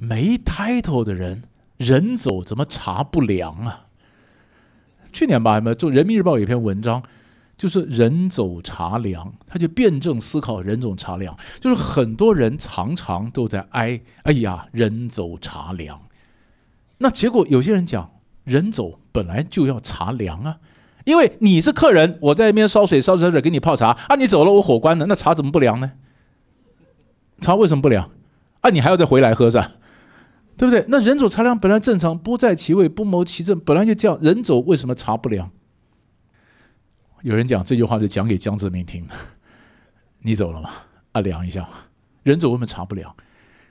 没 title 的人，人走怎么茶不凉啊？去年吧，就人民日报有篇文章，就是人走茶凉，他就辩证思考人走茶凉，就是很多人常常都在哀，哎呀，人走茶凉。那结果有些人讲，人走本来就要茶凉啊，因为你是客人，我在那边烧水烧着烧着给你泡茶，啊，你走了我火关了，那茶怎么不凉呢？茶为什么不凉？啊，你还要再回来喝是？吧？对不对？那人走茶凉本来正常，不在其位不谋其政，本来就这样。人走为什么茶不凉？有人讲这句话就讲给江泽民听的。你走了吗？啊，量一下，人走为什么查不了？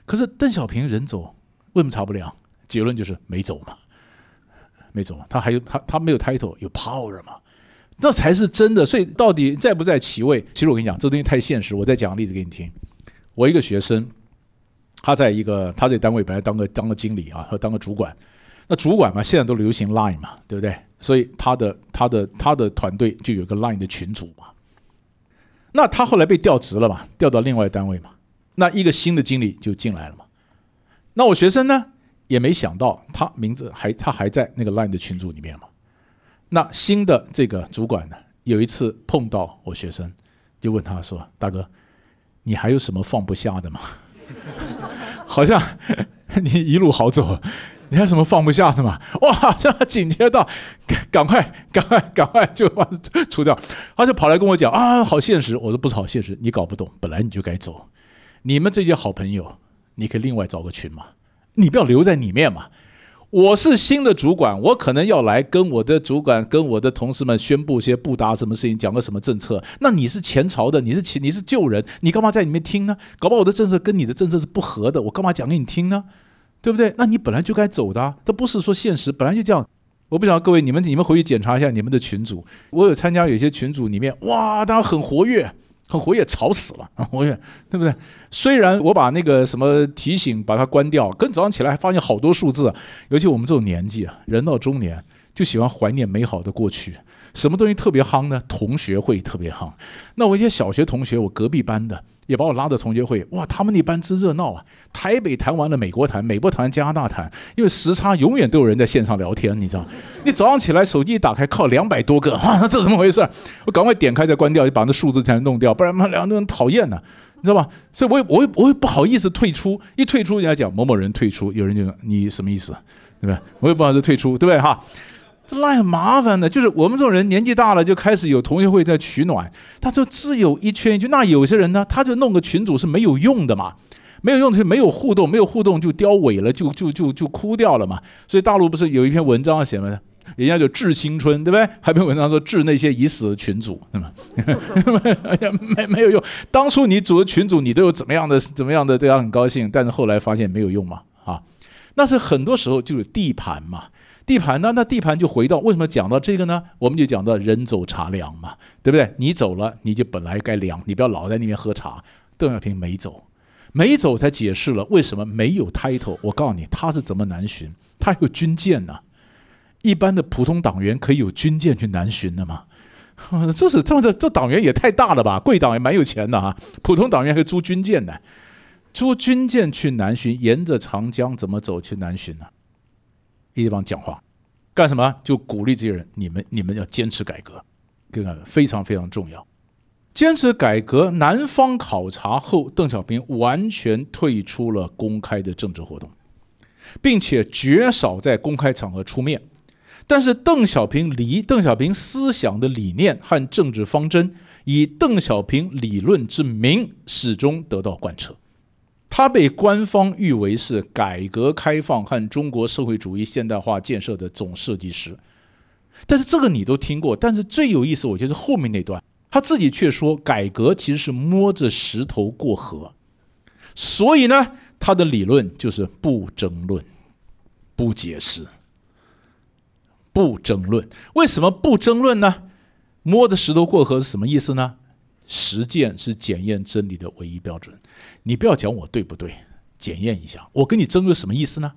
可是邓小平人走为什么查不了？结论就是没走嘛，没走嘛，他还有他他没有 title 有 power 嘛，这才是真的。所以到底在不在其位？其实我跟你讲，这东西太现实。我再讲个例子给你听，我一个学生。他在一个他在单位本来当个当个经理啊，和当个主管，那主管嘛，现在都流行 Line 嘛，对不对？所以他的他的他的团队就有个 Line 的群主嘛。那他后来被调职了嘛，调到另外单位嘛。那一个新的经理就进来了嘛。那我学生呢，也没想到他名字还他还在那个 Line 的群组里面嘛。那新的这个主管呢，有一次碰到我学生，就问他说：“大哥，你还有什么放不下的吗？” 好像 你一路好走，你还什么放不下的吗？哇，好像接着到，赶快赶快赶快就把除掉，他就跑来跟我讲啊，好现实，我说不是好现实，你搞不懂，本来你就该走，你们这些好朋友，你可以另外找个群嘛，你不要留在里面嘛。我是新的主管，我可能要来跟我的主管、跟我的同事们宣布一些不达什么事情，讲个什么政策。那你是前朝的，你是你你是旧人，你干嘛在里面听呢？搞不好我的政策跟你的政策是不合的，我干嘛讲给你听呢？对不对？那你本来就该走的，这不是说现实，本来就这样。我不晓得各位，你们你们回去检查一下你们的群主，我有参加有些群主里面，哇，大家很活跃。很活跃，吵死了啊！活跃，对不对？虽然我把那个什么提醒把它关掉，跟早上起来还发现好多数字。尤其我们这种年纪啊，人到中年就喜欢怀念美好的过去。什么东西特别夯呢？同学会特别夯。那我一些小学同学，我隔壁班的。也把我拉到同学会，哇，他们那班真热闹啊！台北谈完了，美国谈，美国谈加拿大谈，因为时差，永远都有人在线上聊天，你知道你早上起来手机一打开，靠，两百多个，哇，这怎么回事？我赶快点开再关掉，就把那数字才能弄掉，不然妈两人讨厌呢。你知道吧？所以我也我也我也不好意思退出，一退出人家讲某某人退出，有人就说你什么意思，对吧？我也不好意思退出，对不对哈？这烂很麻烦的，就是我们这种人年纪大了就开始有同学会在取暖，他就自有一圈一圈。那有些人呢，他就弄个群主是没有用的嘛，没有用就没有互动，没有互动就凋萎了，就就就就枯掉了嘛。所以大陆不是有一篇文章写嘛，人家就治青春对不对？还有篇文章说治那些已死的群主，对吗？没没有用。当初你组的群主，你都有怎么样的怎么样的对他很高兴，但是后来发现没有用嘛啊，那是很多时候就是地盘嘛。地盘呢？那地盘就回到为什么讲到这个呢？我们就讲到人走茶凉嘛，对不对？你走了，你就本来该凉，你不要老在那边喝茶。邓小平没走，没走才解释了为什么没有 title。我告诉你，他是怎么南巡？他有军舰呢。一般的普通党员可以有军舰去南巡的吗？这是他么的，这党员也太大了吧？贵党员蛮有钱的啊，普通党员还租军舰呢？租军舰去南巡，沿着长江怎么走去南巡呢？一方讲话，干什么？就鼓励这些人，你们你们要坚持改革，这个非常非常重要。坚持改革。南方考察后，邓小平完全退出了公开的政治活动，并且绝少在公开场合出面。但是，邓小平理邓小平思想的理念和政治方针，以邓小平理论之名，始终得到贯彻。他被官方誉为是改革开放和中国社会主义现代化建设的总设计师，但是这个你都听过。但是最有意思，我觉得是后面那段，他自己却说改革其实是摸着石头过河，所以呢，他的理论就是不争论、不解释、不争论。为什么不争论呢？摸着石头过河是什么意思呢？实践是检验真理的唯一标准。你不要讲我对不对，检验一下，我跟你争有什么意思呢？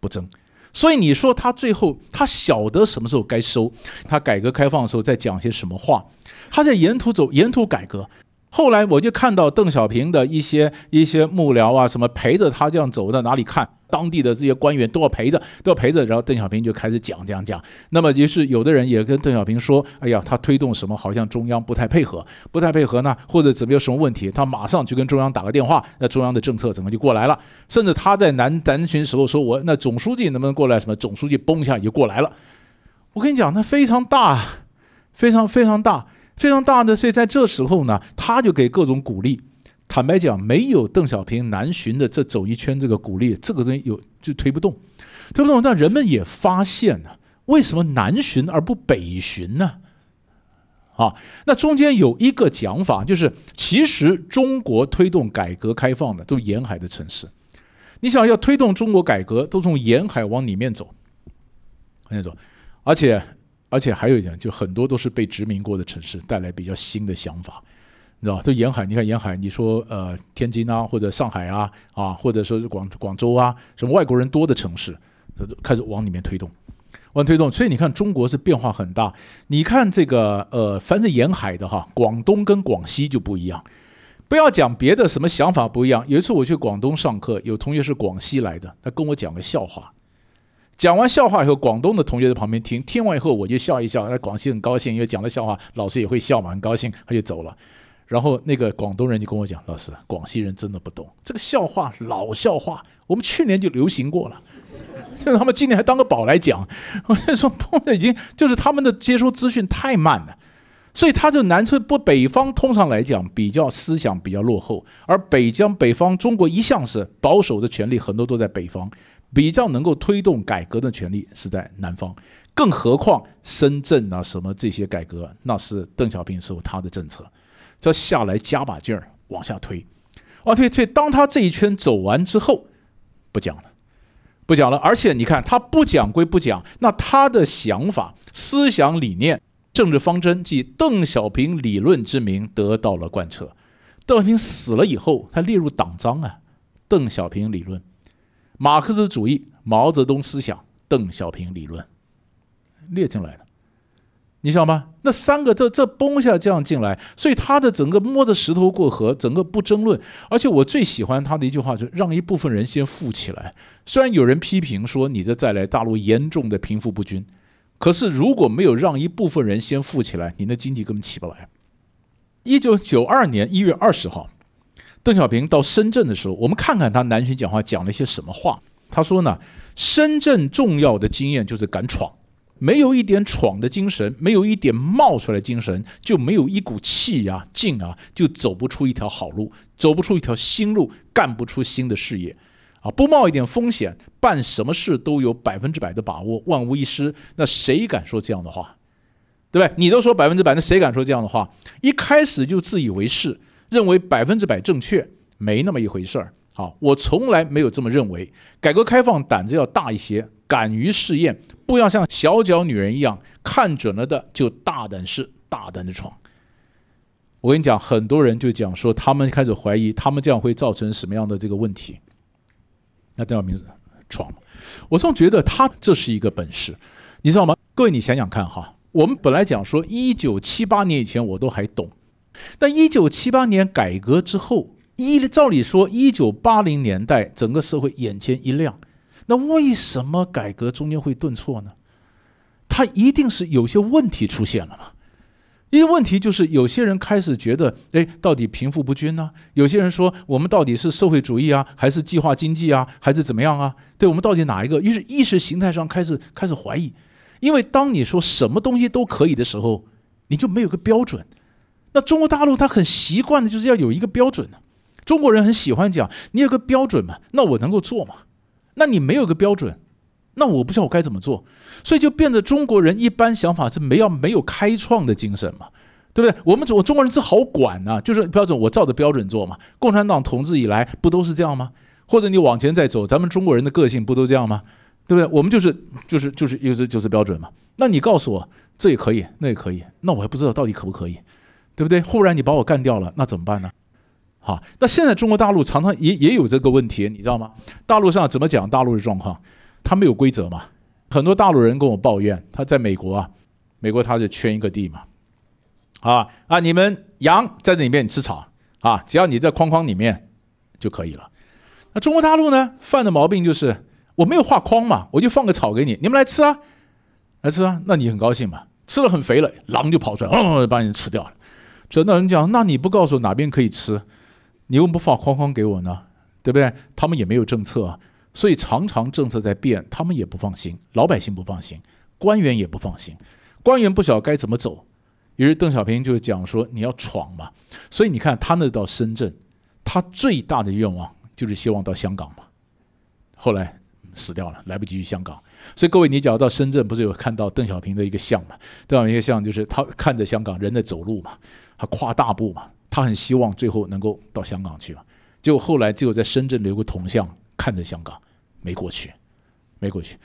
不争。所以你说他最后他晓得什么时候该收，他改革开放的时候在讲些什么话，他在沿途走沿途改革。后来我就看到邓小平的一些一些幕僚啊，什么陪着他这样走到哪里看。当地的这些官员都要陪着，都要陪着，然后邓小平就开始讲讲讲。那么，于是有的人也跟邓小平说：“哎呀，他推动什么，好像中央不太配合，不太配合呢？或者怎么有什么问题？他马上就跟中央打个电话，那中央的政策怎么就过来了？甚至他在南南巡时候说：‘我那总书记能不能过来？’什么？总书记嘣一下就过来了。我跟你讲，他非常大，非常非常大，非常大的。所以在这时候呢，他就给各种鼓励。”坦白讲，没有邓小平南巡的这走一圈，这个鼓励，这个东西有就推不动，推不动。但人们也发现呢，为什么南巡而不北巡呢？啊，那中间有一个讲法，就是其实中国推动改革开放的都沿海的城市，你想要推动中国改革，都从沿海往里面走，往里走。而且，而且还有一点，就很多都是被殖民过的城市，带来比较新的想法。知道吧？就沿海，你看沿海，你说呃，天津啊，或者上海啊，啊，或者说是广广州啊，什么外国人多的城市，开始往里面推动，往推动。所以你看，中国是变化很大。你看这个呃，凡是沿海的哈，广东跟广西就不一样。不要讲别的，什么想法不一样。有一次我去广东上课，有同学是广西来的，他跟我讲个笑话，讲完笑话以后，广东的同学在旁边听，听完以后我就笑一笑，那广西很高兴，因为讲了笑话，老师也会笑嘛，很高兴，他就走了。然后那个广东人就跟我讲：“老师，广西人真的不懂这个笑话，老笑话，我们去年就流行过了，现 在他们今年还当个宝来讲。”我就说：“已经就是他们的接收资讯太慢了，所以他就南村不北方通常来讲比较思想比较落后，而北疆北方中国一向是保守的权利很多都在北方，比较能够推动改革的权利是在南方，更何况深圳啊什么这些改革，那是邓小平时候他的政策。”这下来加把劲儿往下推，往推推。当他这一圈走完之后，不讲了，不讲了。而且你看，他不讲归不讲，那他的想法、思想理念、政治方针，即邓小平理论之名，得到了贯彻。邓小平死了以后，他列入党章啊，邓小平理论、马克思主义、毛泽东思想、邓小平理论列进来了。你想吧，那三个这这崩下这样进来，所以他的整个摸着石头过河，整个不争论。而且我最喜欢他的一句话就是让一部分人先富起来。虽然有人批评说你这再来大陆严重的贫富不均，可是如果没有让一部分人先富起来，你的经济根本起不来。一九九二年一月二十号，邓小平到深圳的时候，我们看看他南巡讲话讲了一些什么话。他说呢，深圳重要的经验就是敢闯。没有一点闯的精神，没有一点冒出来精神，就没有一股气呀劲啊，就走不出一条好路，走不出一条新路，干不出新的事业，啊！不冒一点风险，办什么事都有百分之百的把握，万无一失。那谁敢说这样的话，对不对？你都说百分之百，那谁敢说这样的话？一开始就自以为是，认为百分之百正确，没那么一回事儿。好，我从来没有这么认为。改革开放胆子要大一些，敢于试验。不要像小脚女人一样，看准了的就大胆试，大胆的闯。我跟你讲，很多人就讲说，他们开始怀疑，他们这样会造成什么样的这个问题。那邓小平闯，我总觉得他这是一个本事，你知道吗？各位，你想想看哈，我们本来讲说一九七八年以前我都还懂，但一九七八年改革之后，一照理说一九八零年代，整个社会眼前一亮。那为什么改革中间会顿挫呢？它一定是有些问题出现了嘛？一些问题就是有些人开始觉得，哎，到底贫富不均呢？有些人说我们到底是社会主义啊，还是计划经济啊，还是怎么样啊？对，我们到底哪一个？于是意识形态上开始开始怀疑。因为当你说什么东西都可以的时候，你就没有个标准。那中国大陆他很习惯的就是要有一个标准呢。中国人很喜欢讲，你有个标准嘛，那我能够做嘛。那你没有个标准，那我不知道我该怎么做，所以就变得中国人一般想法是没要没有开创的精神嘛，对不对？我们我中国人只好管呐，就是标准，我照着标准做嘛。共产党统治以来不都是这样吗？或者你往前再走，咱们中国人的个性不都这样吗？对不对？我们就是就是就是一个就是标准嘛。那你告诉我，这也可以，那也可以，那我还不知道到底可不可以，对不对？忽然你把我干掉了，那怎么办呢？好，那现在中国大陆常常也也有这个问题，你知道吗？大陆上怎么讲大陆的状况？它没有规则嘛。很多大陆人跟我抱怨，他在美国啊，美国他就圈一个地嘛，啊啊，你们羊在那里面吃草啊，只要你在框框里面就可以了。那中国大陆呢犯的毛病就是我没有画框嘛，我就放个草给你，你们来吃啊，来吃啊，那你很高兴嘛，吃了很肥了，狼就跑出来，嗯，把你吃掉了。所以那人讲，那你不告诉哪边可以吃？你为什么不放框框给我呢，对不对？他们也没有政策，所以常常政策在变，他们也不放心，老百姓不放心，官员也不放心，官员不晓该怎么走。于是邓小平就讲说：“你要闯嘛。”所以你看，他那到深圳，他最大的愿望就是希望到香港嘛。后来死掉了，来不及去香港。所以各位，你只要到深圳，不是有看到邓小平的一个像嘛？小平一个像就是他看着香港人在走路嘛，他跨大步嘛。他很希望最后能够到香港去结果后来只有在深圳留个铜像，看着香港，没过去，没过去。